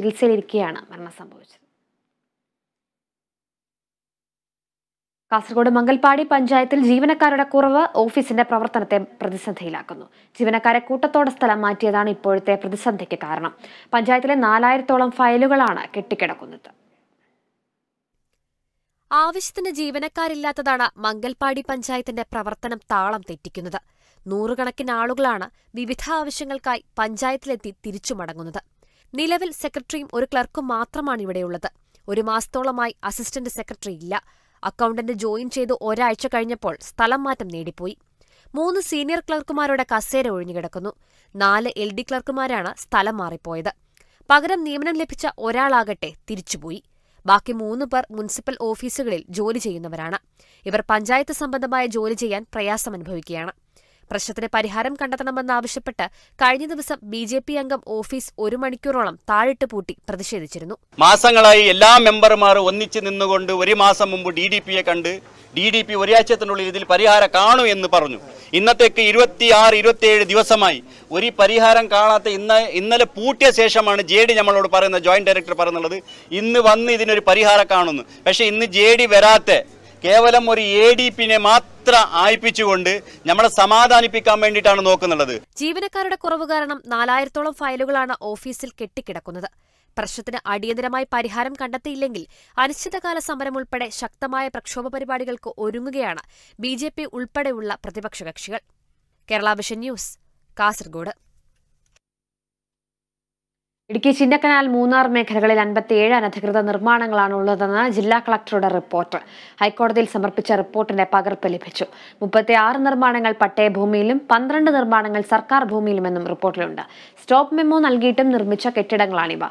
ചികിത്സയിലിരിക്കുകയാണ് മരണം സംഭവിച്ചത് കാസർഗോഡ് മംഗൽപാടി പഞ്ചായത്തിൽ ജീവനക്കാരുടെ കുറവ് ഓഫീസിന്റെ പ്രവർത്തനത്തെ പ്രതിസന്ധിയിലാക്കുന്നു ജീവനക്കാരെ കൂട്ടത്തോടെ സ്ഥലം മാറ്റിയതാണ് ഇപ്പോഴത്തെ പ്രതിസന്ധിക്ക് കാരണം പഞ്ചായത്തിലെ നാലായിരത്തോളം ഫയലുകളാണ് കെട്ടിക്കിടക്കുന്നത് ആവശ്യത്തിന് ജീവനക്കാരില്ലാത്തതാണ് മംഗൽപാടി പഞ്ചായത്തിന്റെ പ്രവർത്തനം താളം തെറ്റിക്കുന്നത് നൂറുകണക്കിന് ആളുകളാണ് വിവിധ ആവശ്യങ്ങൾക്കായി പഞ്ചായത്തിലെത്തി തിരിച്ചു മടങ്ങുന്നത് നിലവിൽ സെക്രട്ടറിയും ഒരു ക്ലർക്കും മാത്രമാണ് ഇവിടെയുള്ളത് ഒരു മാസത്തോളമായി അസിസ്റ്റന്റ് സെക്രട്ടറി ഇല്ല അക്കൗണ്ടന്റ് ജോയിൻ ചെയ്ത് ഒരാഴ്ച കഴിഞ്ഞപ്പോൾ സ്ഥലം മാറ്റം നേടിപ്പോയി മൂന്ന് സീനിയർ ക്ലർക്കുമാരുടെ കസേര ഒഴിഞ്ഞുകിടക്കുന്നു നാല് എൽ ഡി ക്ലർക്കുമാരാണ് സ്ഥലം മാറിപ്പോയത് പകരം നിയമനം ലഭിച്ച ഒരാളാകട്ടെ തിരിച്ചുപോയി ബാക്കി മൂന്ന് പേർ മുനിസിപ്പൽ ഓഫീസുകളിൽ ജോലി ചെയ്യുന്നവരാണ് ഇവർ പഞ്ചായത്ത് സംബന്ധമായ ജോലി ചെയ്യാൻ പ്രയാസം അനുഭവിക്കുകയാണ് പ്രശ്നത്തിന് പരിഹാരം കണ്ടെത്തണമെന്നാവശ്യപ്പെട്ട് കഴിഞ്ഞ ദിവസം ബി ജെ പി അംഗം ഓഫീസ് ഒരു മണിക്കൂറോളം താഴിട്ട് പൂട്ടി പ്രതിഷേധിച്ചിരുന്നു മാസങ്ങളായി എല്ലാ മെമ്പർമാരും ഒന്നിച്ചു നിന്നുകൊണ്ട് ഒരു മാസം മുമ്പ് ഡി ഡി പിയെ കണ്ട് ഡി ഡി പി ഒരാഴ്ചത്തിനുള്ളിൽ ഇതിൽ പരിഹാരം കാണൂ എന്ന് പറഞ്ഞു ഇന്നത്തേക്ക് ആറ് ഇരുപത്തിയേഴ് ദിവസമായി ഒരു പരിഹാരം കാണാത്ത ഇന്ന് ഇന്നലെ പൂട്ടിയ ശേഷമാണ് ജെ ഡി നമ്മളോട് പറയുന്നത് ജോയിന്റ് ഡയറക്ടർ പറയുന്നത് ഇന്ന് വന്ന് ഇതിനൊരു പരിഹാരം കാണുന്നു പക്ഷേ ഇന്ന് ജെ ഡി വരാത്ത കേവലം ഒരു എ ഡി പിന്നെ മാത്രം മുദ്ര ആയിപ്പിച്ചുകൊണ്ട് നമ്മളെ സമാധാനിപ്പിക്കാൻ വേണ്ടിയിട്ടാണ് നോക്കുന്നുള്ളത് ജീവനക്കാരുടെ കുറവ് കാരണം നാലായിരത്തോളം ഫയലുകളാണ് ഓഫീസിൽ കെട്ടിക്കിടക്കുന്നത് പ്രശ്നത്തിന് അടിയന്തരമായി പരിഹാരം കണ്ടെത്തിയില്ലെങ്കിൽ അനിശ്ചിതകാല സമരം ഉൾപ്പെടെ ശക്തമായ പ്രക്ഷോഭ പരിപാടികൾക്ക് ഒരുങ്ങുകയാണ് ബി ഉൾപ്പെടെയുള്ള പ്രതിപക്ഷ കക്ഷികൾ കേരള വിഷൻ ന്യൂസ് കാസർഗോഡ് ഇടുക്കി ചിന്നക്കനാൽ മൂന്നാർ മേഖലകളിൽ അൻപത്തിയേഴ് അനധികൃത നിർമ്മാണങ്ങളാണ് ഉള്ളതെന്ന് ജില്ലാ കളക്ടറുടെ റിപ്പോർട്ട് ഹൈക്കോടതിയിൽ സമർപ്പിച്ച റിപ്പോർട്ടിന്റെ പകർപ്പ് ലഭിച്ചു മുപ്പത്തി ആറ് നിർമ്മാണങ്ങൾ പട്ടയഭൂമിയിലും പന്ത്രണ്ട് നിർമ്മാണങ്ങൾ സർക്കാർ ഭൂമിയിലുമെന്നും റിപ്പോർട്ടിലുണ്ട് സ്റ്റോപ്പ് മെമ്മോ നൽകിയിട്ടും നിർമ്മിച്ച കെട്ടിടങ്ങളാണിവ